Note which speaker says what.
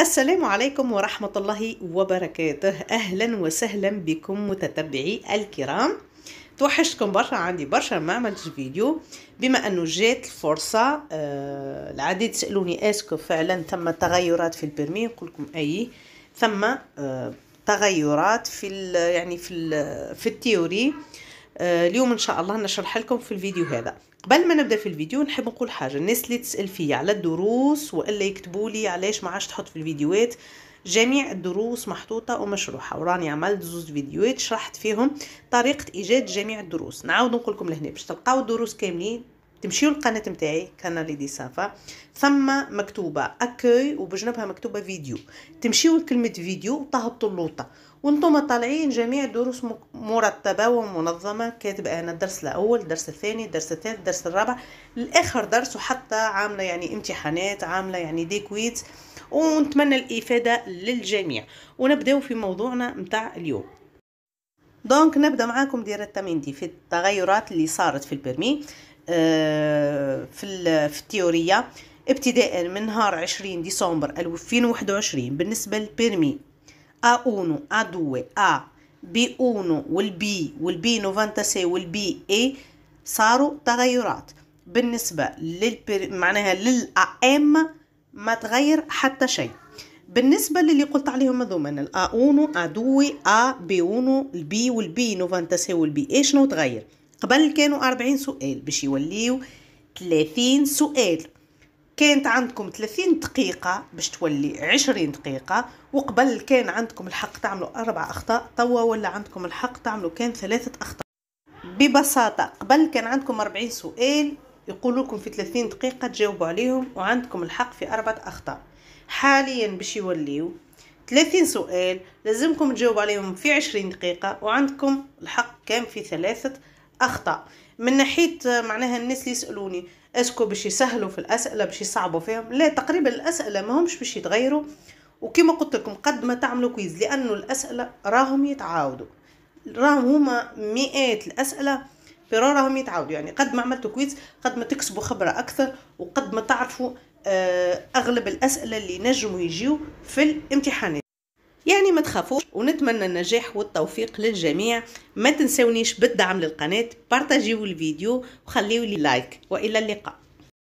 Speaker 1: السلام عليكم ورحمة الله وبركاته أهلا وسهلا بكم متتبعي الكرام توحشتكم برشا عندي برشا ما عملتش فيديو بما انه جات الفرصة آه العديد سألوني اسكو فعلا ثم تغيرات في البرمي نقولكم اي ثم آه تغيرات في يعني في في التيوري آه، اليوم ان شاء الله نشرح لكم في الفيديو هذا قبل ما نبدا في الفيديو نحب نقول حاجه الناس اللي تسال فيا على الدروس والا يكتبوا لي علاش ما عادش تحط في الفيديوهات جميع الدروس محطوطه ومشروحه وراني عملت زوج فيديوهات شرحت فيهم طريقه ايجاد جميع الدروس نعاود نقول لكم لهنا باش تلقاو الدروس كاملين تمشيو القناة متاعي كانالي دي سافا ثم مكتوبة أكوي وبجنبها مكتوبة فيديو تمشيو لكلمة فيديو وتهبطوا اللوطة وانتم طالعين جميع دروس مرتبة ومنظمة كاتب أنا الدرس الأول الدرس الثاني الدرس الثالث الدرس الرابع الآخر درس وحتى عاملة يعني امتحانات عاملة يعني دي كويت ونتمنى الإفادة للجميع ونبدأ في موضوعنا متاع اليوم دونك نبدا معاكم ديريكتامين في التغيرات اللي صارت في البرمي آه، في في التيورية ابتداء من نهار 20 ديسمبر 2021 بالنسبة للبيرمي A1 A2 ا اونو ا 2 ا بي اونو والبي والبي نوفانتا سي والبي اي صاروا تغيرات بالنسبة للبر... معناها للأم ما تغير حتى شيء بالنسبة للي قلت عليهم هذوما الأ أونو أدوي أ بي أونو البي والبي نوفانتا سي والبي اي شنو تغير قبل كانوا أربعين سؤال باش يوليو ثلاثين سؤال كانت عندكم 30 دقيقة باش تولي 20 دقيقة وقبل كان عندكم الحق تعملوا أربع أخطاء توا ولا عندكم الحق تعملوا كان ثلاثة أخطاء ببساطة قبل كان عندكم 40 سؤال يقولوا لكم في 30 دقيقة تجاوبوا عليهم وعندكم الحق في أربعة أخطاء حاليا باش يوليو 30 سؤال لازمكم تجاوبوا عليهم في 20 دقيقة وعندكم الحق كان في ثلاثة اخطا من ناحيه آه، معناها الناس اللي يسالوني اسكو باش يسهلوا في الاسئله باش يصعبوا فيهم لا تقريبا الاسئله ما همش باش يتغيروا وكما قلت لكم قد ما تعملوا كويز لانه الاسئله راهم يتعاودوا راهم هما مئات الاسئله برو راهم يتعاودوا يعني قد ما عملتوا كويز قد ما تكسبوا خبره اكثر وقد ما تعرفوا آه، اغلب الاسئله اللي نجموا يجيو في الامتحانات يعني ما تخافوش ونتمنى النجاح والتوفيق للجميع ما تنسونيش بالدعم للقناة بارتجيو الفيديو وخليو لي لايك وإلى اللقاء